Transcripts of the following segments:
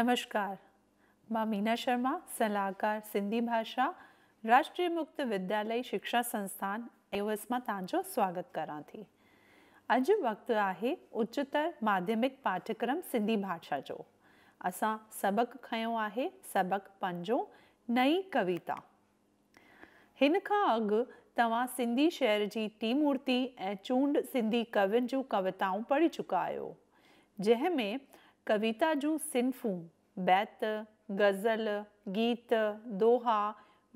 नमस्कार मां मीना शर्मा सलाहकार सिंधी भाषा राष्ट्रीय मुक्त विद्यालय शिक्षा संस्थान एवस मां तव्हांजो स्वागत कयां थी अॼु वक़्तु आहे उच्चतर माध्यमिक पाठ्यक्रम सिंधी भाषा जो असां सबक खयो आहे सबक पंजो नई कविता हिन खां अॻु तव्हां सिंधी शहर जी टी मूर्ति ऐं चूंड सिंधी कवियुनि जूं कविताऊं पढ़ी चुका आहियो जंहिंमें कविता जो सिनफू बैत गज़ल गीत दोहा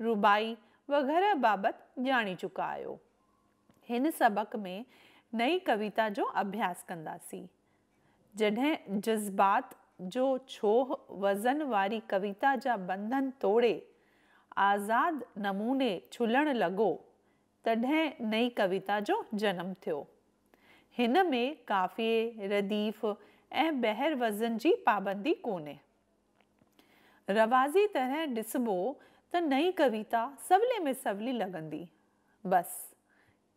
रुबाई वग़ैरह बाबति ॼाणी चुका आहियो हिन सबक़ में नई कविता जो अभ्यास कंदासीं जॾहिं जज़्बात जो छोह वज़न वारी कविता जा बंधन तोड़े आज़ाद नमूने छुलण लॻो तॾहिं नई कविता जो जनम थियो हिन में काफ़िए रदीफ़ बहर वज़न जी पाबंदी कोन्हे रवाज़ी तरह डिसबो तो नई कविता सवले में सवली लगंदी बस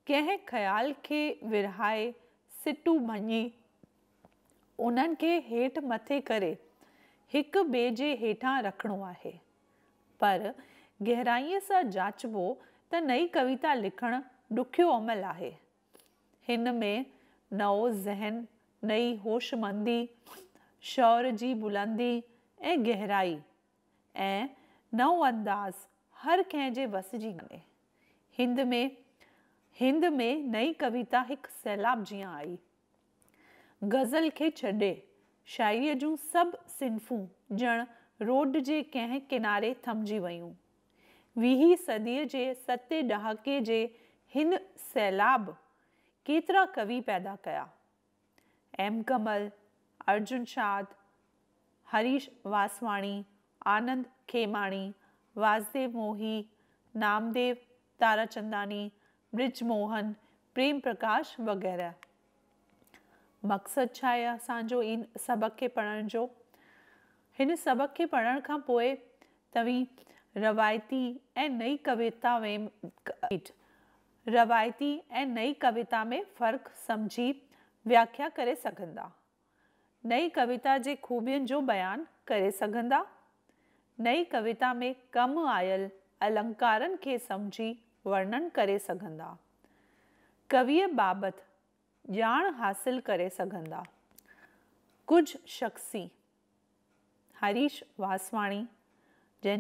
कंहिं ख़्याल के विरहाए सिटू मनी उनन के हेठ मथे करे हिक बेजे हेठा रखनो रखिणो आहे पर गहराई से जाचबो त नई कविता लिखण ॾुखियो अमल आहे हिन में नओ ज़हन नई होशमंदी शौर जी बुलंदी ए गहराई ए नव अंदाज़ हर कें जे वस जी हिंद में हिंद में नई कविता एक सैलाब जीअं आई गज़ल के छे शायरी जो सब सिंफू जण रोड जे कें किनारे थमजी वयूं वीह सदीअ जे सते दहाके जे सैलाब केतरा कवि पैदा कया एम कमल अर्जुन शाद हरीश वासवाणी आनंद खेमाणी वासदेव मोही नामदेव ताराचंदानी ब्रिज मोहन प्रेम प्रकाश वग़ैरह मकसद छा इन सबक़ के पढ़ने जो इन सबक़ के पढ़ने का पोए तव्हीं रवायती ए नई कविता में रवायती ए नई कविता में फर्क समझी व्याख्या करे सघंदा नई कविता जे खूबियन जो बयान करे सघंदा नई कविता में कम आयल अलंकारन के समझी वर्णन करे सघंदा कवि बाबत जान हासिल करे सघंदा कुछ शख्सी हरीश वासवाणी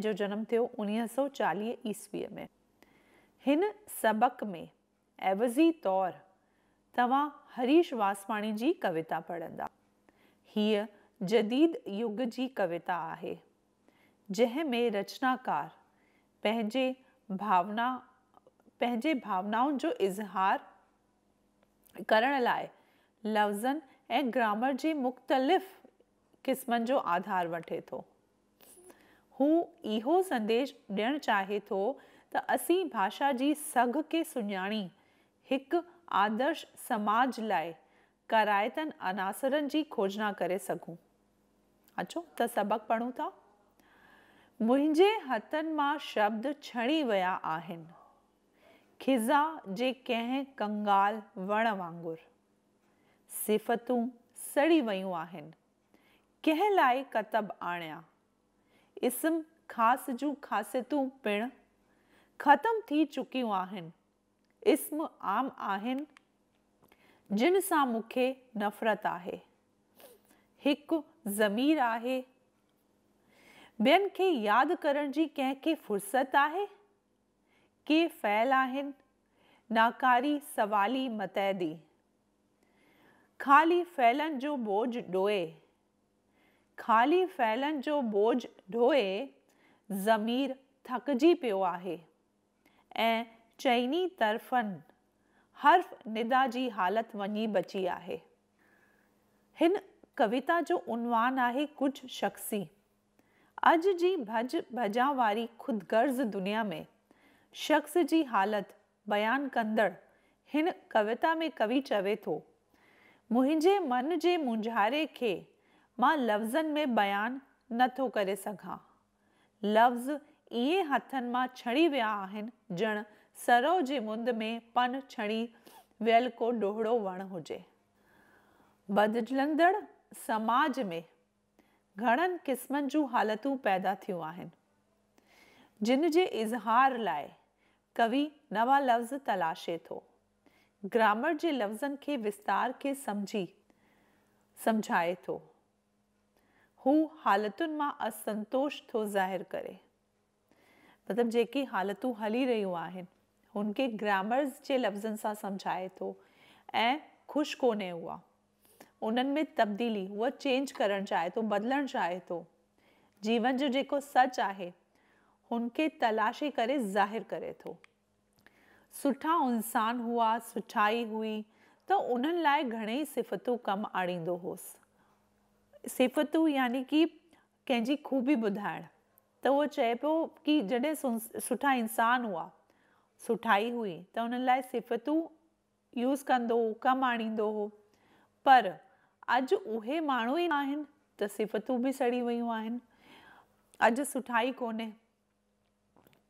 जो जन्म थो उणिवीह सौ चालीह ईस्वी में हिन सबक़ में एवज़ी तौर तव्हां हरीश वासवाणी जी कविता पढ़ंदा हीअ जदीद युग जी कविता आहे जंहिंमें रचनाकार पंहिंजे भावना पंहिंजे भावनाउनि जो इज़हार करण लाइ लफ़्ज़नि ऐं ग्रामर जे मुख़्तलिफ़ क़िस्मनि जो आधार वठे थो हू इहो संदेश ॾियण चाहे थो त असीं भाषा जी सघ खे सुञाणी हिकु आदर्श समाज लाइ करायतन अनासरनि जी खोजना करे सघूं अचो त सबक पढ़ूं था मुंहिंजे हथनि मां शब्द छणी विया आहिनि खिज़ा जे कंहिं कंगाल वण वांगुरु सिफ़तूं सड़ी वियूं आहिनि कंहिं लाइ कतब आणिया इस्म ख़ासि जूं ख़ासियतूं पिणु ख़तमु थी चुकियूं आहिनि इस्म आम आहिनि जिन सां मूंखे नफ़रत आहे हिकु ज़मीर आहे ॿियनि खे यादि करण जी कंहिंखे फ़ुर्सत आहे के फ़ैल आहिनि नाकारी सवाली मतैदी खाली फैलनि जो बोझ ढोए खाली फैलनि जो बोझ ढोए ज़मीर थकिजी पियो आहे ऐं चइनी तरफन हर्फ़ निदा जी हालत वनी बची आहे हिन कविता जो उनवान आहे कुछ शख़्सी अज जी भज भजा वारी ख़ुदगर्ज़ दुनिया में शख़्स जी हालत बयान कंदर हिन कविता में कवि चवे थो मुंहिंजे मन जे मुंझारे के मां लफ्ज़न में बयान नथो करे सघां लफ़्ज़ इहे हथनि मां छड़ी विया आहिनि ॼण सरो जी मुंद में पन छणी वेल को ॾोहिड़ो वणु हुजे बदिलजंदड़ समाज में घणन किस्म जो हालतूं पैदा थियो आहिनि जिन जे इज़हार लाए कवि नवा लफ़्ज़ तलाशे थो ग्रामर जे लफ्जन के विस्तार के समझी समझाए थो हु हालतुन मा असंतोष थो ज़ाहिर करे मतलब जेकी हालतू हली रहियूं आहिनि उनके ग्रामर्स जे लफ्जन सां समझाए थो तो। ऐं ख़ुशि कोन्हे उहा उन्हनि में तब्दीली उहा चेंज करणु चाहे थो तो, बदिलणु चाहे थो तो। जीवन जो जेको सच आहे हुनखे तलाशी करे ज़ाहिर करे थो सुठा इंसान हुआ सुठाई हुई त उन्हनि लाइ घणेई सिफ़तूं कमु आणींदो हुअसि सिफ़तूं यानी की कंहिंजी खूबी ॿुधाइणु त उहो चए पियो की जॾहिं सुठा इंसान हुआ सुठा ई हुई त उन्हनि लाइ सिफ़तू यूज़ कंदो कमु आणींदो हो पर अॼु उहे माण्हू ई आहिनि त सिफ़तूं बि सड़ी वियूं आहिनि अॼु सुठा कोन्हे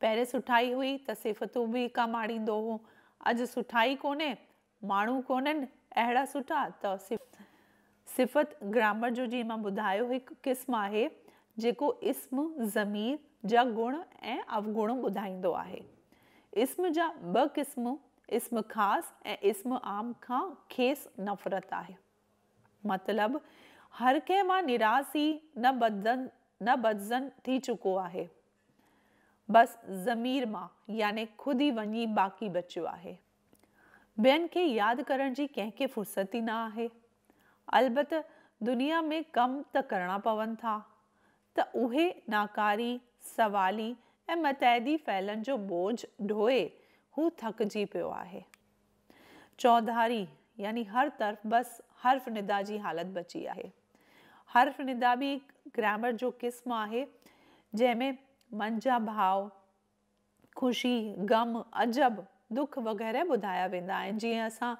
पहिरें सुठा हुई त सिफ़तू बि कमु आणींदो हो अॼु सुठा ई माण्हू कोन अहिड़ा सुठा त सिफ़त ग्रामर जो जीअं मां ॿुधायो हिकु क़िस्म आहे जेको इस्म ज़मीर जा गुण ऐं अवगुण ॿुधाईंदो आहे इस्म जा ब क़िस्म इस्म खास ऐं इस्म आम खां खेस नफ़रत आहे मतिलबु हर कंहिं मां निरासी न बदन न बदज़न थी चुको आहे बस ज़मीर मां याने ख़ुदि ई वञी बाक़ी बचियो आहे ॿियनि खे यादि करण जी कंहिंखे फ़ुर्सत ही न आहे अलबत दुनिया में कम त करणा पवनि था त उहे नाकारी सवाली અમે તાદીફા લંગોબોજ ડોએ હું થકજી પ્યો આહે ચૌધારી યાની હર તરફ બસ હર્ફ નિદાજી હાલત બચી આહે હર્ફ નિદાબી ગ્રામર જો કિસ્મ આહે જેમે મનજા ભાવ ખુશી ગમ અજબ દુખ વગેરે બધાયા વેંદા આ જી આસા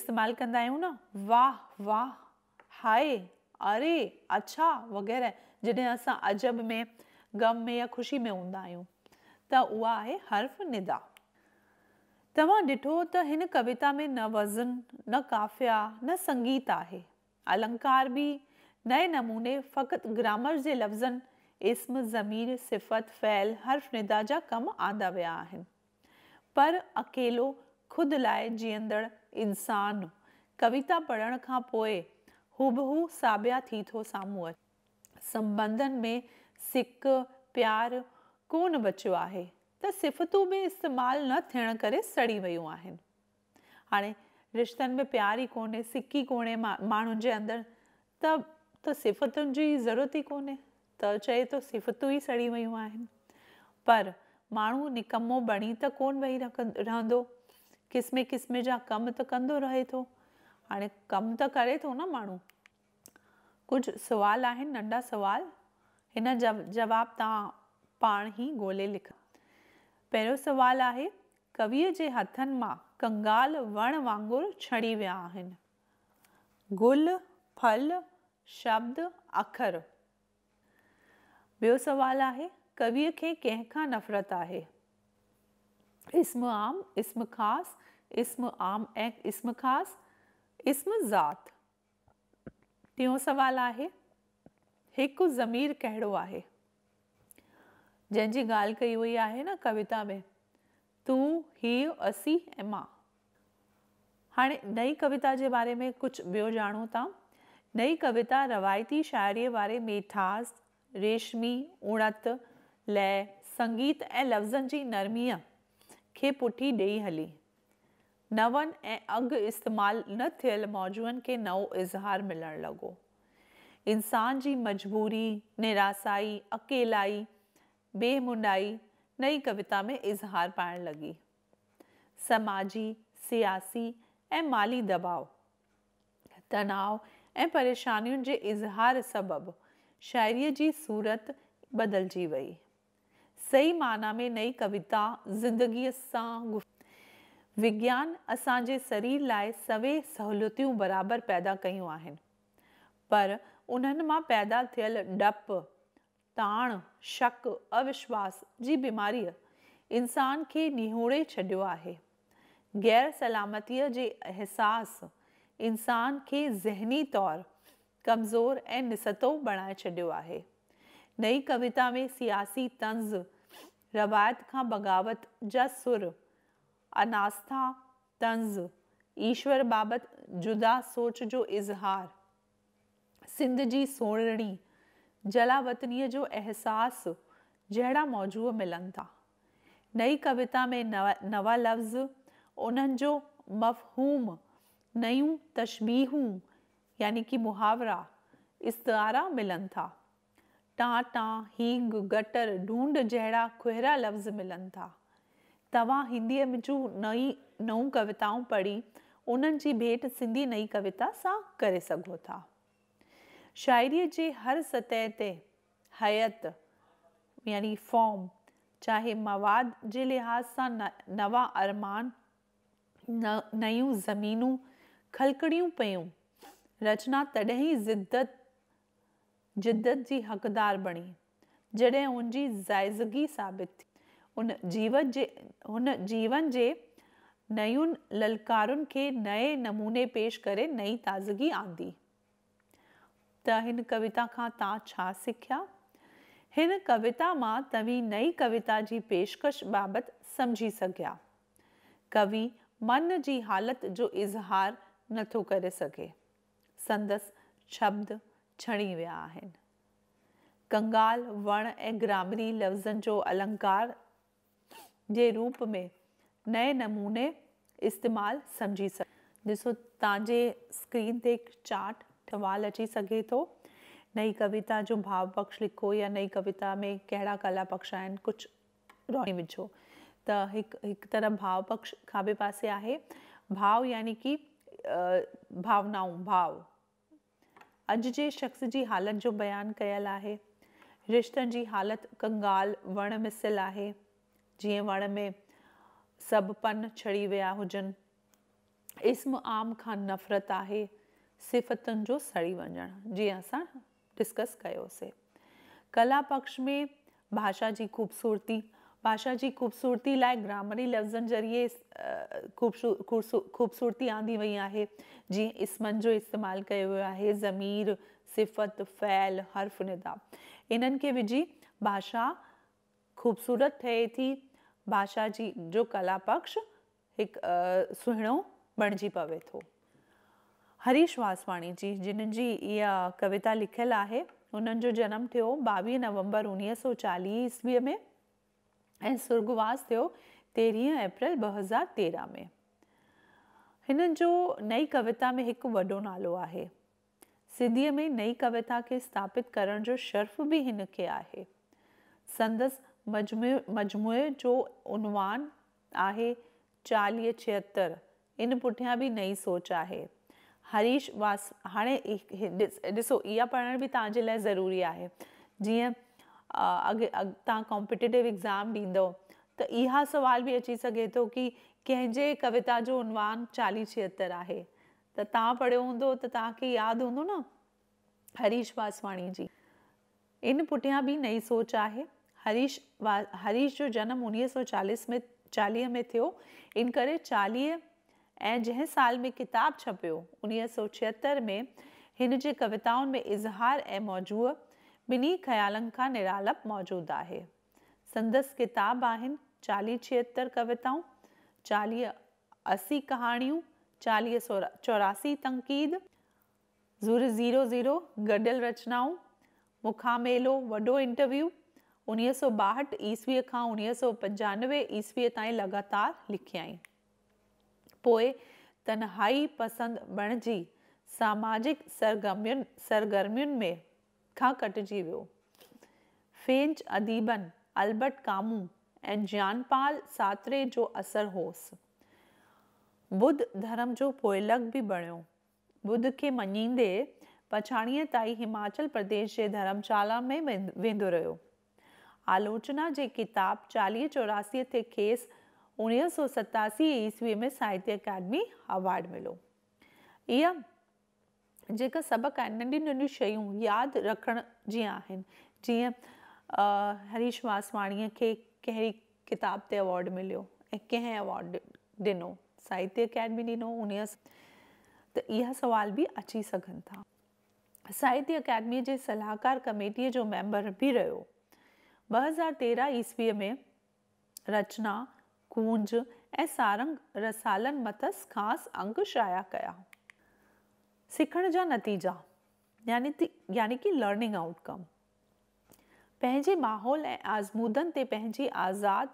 استعمال કરંદા આયુ ના વાહ વાહ હાય અરે અચ્છા વગેરે જેડે આસા અજબ મે गम में या ख़ुशी में हूंदा आयो त उहा आहे हर्फ़ निदा तव्हां ॾिठो त हिन कविता में न वज़न न काफ़िया न संगीत आहे अलंकार बि नए नमूने फ़क़ति ग्रामर जे लफ़्ज़नि इस्म ज़मीर सिफ़त फ़ैल हर्फ़ निदा जा कम आंदा विया आहिनि पर अकेलो ख़ुदि लाइ जीअंदड़ इंसान कविता पढ़ण खां पोइ हूबहू साबिया थी थो साम्हूं संबंधनि में सिक प्यार कोन बचियो आहे त सिफ़तूं बि इस्तेमालु न थियणु करे सड़ी वियूं आहिनि हाणे रिश्तनि में प्यार ई कोन्हे सिकी ई मा माण्हुनि जे अंदरि त त सिफ़तुनि जी ज़रूरत ई कोन्हे त चए थो सिफ़तूं ई सड़ी वियूं आहिनि पर माण्हू निकमो बणी त कोन्ह वेही रहंदो किस्म किस्मे जा कम त कंदो रहे थो हाणे कमु त करे थो न माण्हू कुझु सुवाल आहिनि नंढा सुवाल इन जव जवाब तव्हां पाण ई ॻोल्हे लिख पहिरियों सुवालु आहे कवीअ जे हथनि मां कंगाल वण वांगुरु छड़ी विया आहिनि गुल फल शब्द अखर ॿियो सुवालु आहे कवीअ खे कंहिंखां नफ़रत आहे इस्म आम इस्म ख़ास इस्म आम ऐं इस्म ख़ास इस्म ज़ात टियों सुवालु आहे हिकु ज़मीर कहिड़ो आहे जंहिंजी ॻाल्हि कई वई आहे न कविता में तूं हीउ असी ऐं मां हाणे नई कविता जे बारे में कुझु ॿियो ॼाणूं था नई कविता रवायती शाइरीअ वारे मिठास रेशमी उणत लय संगीत ऐं लफ़्ज़नि जी नरमीअ खे पुठी ॾेई हली नवनि ऐं अघु इस्तेमालु न थियल मौजूअनि खे नओं इज़हार मिलणु लॻो इंसान जी मजबूरी निराशाई अकेलाई बेमुंडाई नई कविता में इजहार पाइण लगी समाजी सियासी ए माली दबाव तनाव ए परेशानियों जे इज़हार सबब शायरी जी सूरत जी वही सही माना में नई कविता जिंदगी विज्ञान असांजे शरीर लाइ सवे सहूलियतूं बराबर पैदा क्यों पर उन्हनि मां पैदा थियल डप ताण शक अविश्वास जी बीमारीअ इंसान खे निहोड़े छॾियो आहे गैर सलामतीअ जे अहसास इंसान खे ज़हनी तौरु कमज़ोर ऐं निसतो बणाए छॾियो आहे नई कविता में सियासी तंज़ रवायत खां बग़ावत जा सुर अनास्था तंज़ ईश्वर बाबति जुदा सोच जो इज़हार सिंध जी सोणणी जलावतनीअ जो अहसासु जहिड़ा मौजूअ मिलनि था नई कविता में नव नवा लफ़्ज़ उन्हनि जो मफ़हूम नयूं तशबीहूं यानी कि मुहावरा इस्तारा मिलनि था टां हींग गटर ढूंड जहिड़ा खुहिरा लफ़्ज़ मिलनि था तव्हां हिंदीअ में जूं नई नऊं कविताऊं पढ़ी उन्हनि जी भेंट सिंधी नई कविता सां करे सघो था शायरी जे हर सतह ते हयत यानी फॉर्म चाहे मवाद जे लिहाज़ सां न नवा अरमान न नयूं ज़मीनूं खलकड़ियूं पयूं रचना तद ही ज़िदत जिदत जी हक़दार बणी जडे उन जी साबित थी उन जीवन जे हुन जीवन जे नयुनि ललकारुनि खे नए नमूने पेश करे नई ताज़गी आंदी त हिन कविता खां तव्हां छा सिखिया हिन कविता मां तव्हीं नई कविता जी पेशकश बाबति समझी सघिया कवि मन जी हालति जो इज़हार नथो करे सघे संदसि शब्द छणी विया आहिनि कंगाल वण ऐं ग्रामरी लफ़्ज़नि जो अलंकार जे रूप में नए नमूने इस्तेमालु सम्झी सघ ॾिसो तव्हांजे स्क्रीन ते हिकु चार्ट सवाल अची सके तो नई कविता जो भाव पक्ष लिखो या नई कविता में कड़ा कला पक्ष आहिनि कुछ रोनी विझो तो एक हिकु तरह भाव पक्ष खाबे पासे आहे भाव यानी कि भावनाओं भाव अज जे शख़्स जी हालत जो बयान कयल आहे रिश्तनि जी हालत कंगाल वण मिसल आहे जीअं वण में सब पन छड़ी विया हुजनि इस्म आम खान नफ़रत आहे सिफतन जो सड़ी वजन जी अस डिस्कस से कला पक्ष में भाषा जी ख़ूबसूरती भाषा जी ख़ूबसूरती लाइ ग्रामरी लफ्जन ज़रिए ख़ूबसूरती आंदी वही है जी इसमन जो इस्तेमाल किया है ज़मीर सिफ़त फ़ैल हर्फ़ निदा इन विझी भाषा ख़ूबसूरत थे थी भाषा जी जो कला पक्ष एक सुहणो बणजी पवे थो हरीश वासवाणी जी जिन्हनि जी इहा कविता लिखियलु आहे हुननि जो जनमु थियो ॿावीह नवंबर उणिवीह सौ चालीह ईस्वीअ में ऐं सुर्गवास थियो तेरहीं अप्रैल ॿ हज़ार तेरहं में हिननि जो नई कविता में हिकु वॾो नालो आहे सिंधीअ में नई कविता खे स्थापित करण जो शर्फ़ बि हिन खे आहे संदसि मजमू मजमू जो उनवान आहे चालीह छहतरि इन पुठियां बि नई सोच आहे हरीश वास हाँ ऐसो यहाँ पढ़ण भी तव्हांजे ज़रूरी है जी अॻे अग तॉम्पिटेटिव एग्ज़ाम ॾींदव तो इहा सवाल भी अची सके तो कि कंहिंजे कविता जो उन्वान चाली छिहत्तर है तो तव्हां पढ़ियो हूंदो त तव्हांखे न हरीश वासवाणी जी इन पुठियां भी नई सोच है हरीश वा हरीश जो जनम उणिवीह सौ चालीस में चाली में थो इन करे चाली એ જે હે સાલ મે કિતાબ છપયો 1976 મે હિનજે કવિતાઓ મે اظہار એ મોજુબ બની ખ્યાલનકા નિરાલપ મૌજુદ આહે સંદસ કિતાબ આહે 40 76 કવિતાઓ 40 80 કહાણીઓ 40 84 ટંકીદ 000 ગડલ રચનાઓ મુખામેલો વડો ઇન્ટરવ્યુ 1962 ઈસવી અખા 1995 ઈસવી તાએ લગાતાર લખ્યા હૈ पोइ तन्हाई पसंदि बणिजी सामाजिक सरगर्मियुनि सरगर्मियुनि में खां कटिजी वियो फ्रेंच अदीबन अल्बर्ट कामू ऐं ज्ञानपाल सात्रे जो असरु होसि बुद्ध धर्म जो पोइलग बि बणियो बुद्ध खे मञींदे पछाणीअ ताईं हिमाचल प्रदेश जे धर्मशाला में वेंदो रहियो आलोचना जे किताब चालीह चौरासीअ ते खेसि उणिवीह ईस्वी में साहित्य अकादमी अवार्ड मिलो य जो सबक़ आहिनि नंढियूं शाद रख यादि हरीश वासवाणी के कड़ी किताब से अवॉर्ड मिलो कें अवॉर्ड दिनो साहित्य अकेडमी ॾिनो उन तो यह सवाल भी अची सकन था साहित्य अकेडमी के सलाहकार कमेटी जो मेंबर भी रो ॿ हज़ार तेरहं में रचना कूंज ऐं सारंग रसालनि मथसि ख़ासि अंग शाया कया सिखण जा नतीजा यानी यानी कि लर्निंग आउटकम पंहिंजे माहौल ऐं आज़मूदनि ते पंहिंजी आज़ाद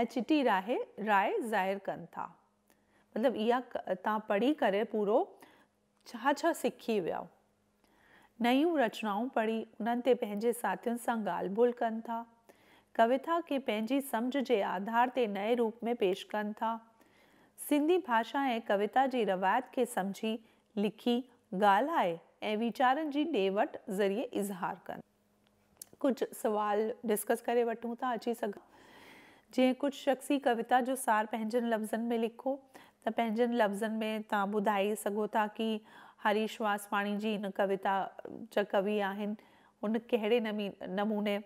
ऐं चिटी राहे राय ज़ाहिर कनि था मतिलबु इहा तव्हां पढ़ी करे पूरो छा छा सिखी विया नयूं रचनाऊं पढ़ी उन्हनि ते पंहिंजे साथियुनि सां ॻाल्हि ॿोल कनि था कविता के पेंजी समझ जे आधार ते नए रूप में पेश कन था सिंधी भाषा ए कविता जी रवायत के समझी लिखी गाल आए ए विचारन जी ॾे ज़रिए इज़हार कन कुछ सवाल डिस्कस करे वटू ता अची सग जे कुछ शख़्सी कविता जो सार पेंजन लफ्जन में लिखो त पेंजन लफ्जन में ता बुधाई सगो ता की हरीश वासवाणी जी इन कविता जा कवि आहिन उन गहरे नमी नमूने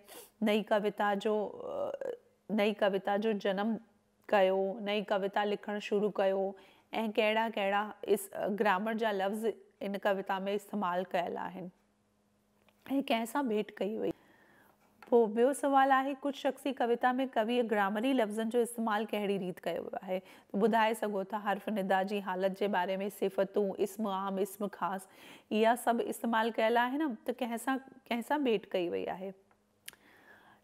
नई कविता जो नई कविता जो जनम कयो नई कविता लिखण शुरू कयो ऐं कहिड़ा कहिड़ा इस ग्रामर जा लफ़्ज़ इन कविता में इस्तेमालु कयल आहिनि ऐं कंहिंसां भेंट कई वई हो बो सवाल कुछ कुझु शख़्सी कविता में कवि ग्रामरी लफ्जन जो इस्तेमाल कहिड़ी रीत है वियो आहे त था हर्फ़ निदा की हालत के बारे में सिफतू इस्म आम इस्म खास इहा सब इस्तेमाल कल है न तो कैसा कैसा भेट कई वही है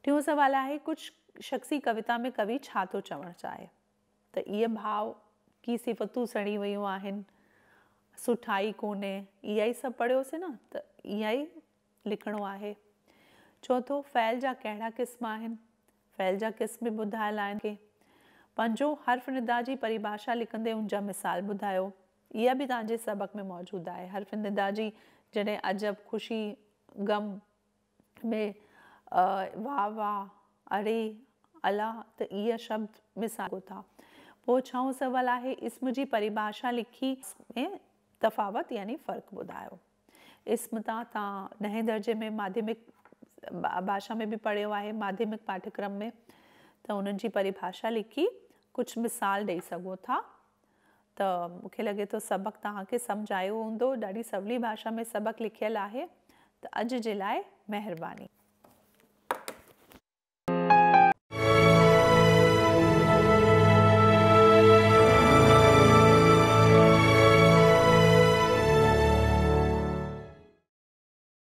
टियों सवाल है कुछ शख़्सी कविता में कवि छो थो चाहे तो ये भाव की सिफतू सड़ी व्यू आन सुठाई कोन्हे इहा ई सभु पढ़ियोसीं न त इहा चौथो तो फैल जा कहिड़ा क़िस्म आहिनि फैल जा क़िस्म ॿुधायल आहिनि के पंजो हर्फ़ निदा जी परिभाषा लिखंदे हुन जा मिसाल ॿुधायो इहा बि तव्हांजे सबक में मौजूदु आहे हर्फ़ निदा जी जॾहिं अजब ख़ुशी गम में वाह वाह अरे अला त इहा शब्द मिसाल था पोइ छहों सवाल आहे इस्म जी परिभाषा लिखी में तफ़ावत यानी फ़र्क़ु ॿुधायो इस्म तां तव्हां ॾहें दर्जे में माध्यमिक भाषा में बि पढ़ियो आहे माध्यमिक पाठ्यक्रम में त तो उन्हनि जी परिभाषा लिखी कुझु मिसाल ॾेई सघो था त तो मूंखे लॻे थो तो सबक तव्हांखे सम्झायो हूंदो ॾाढी सवली भाषा में सबक लिखियलु आहे त अॼु जे लाइ महिरबानी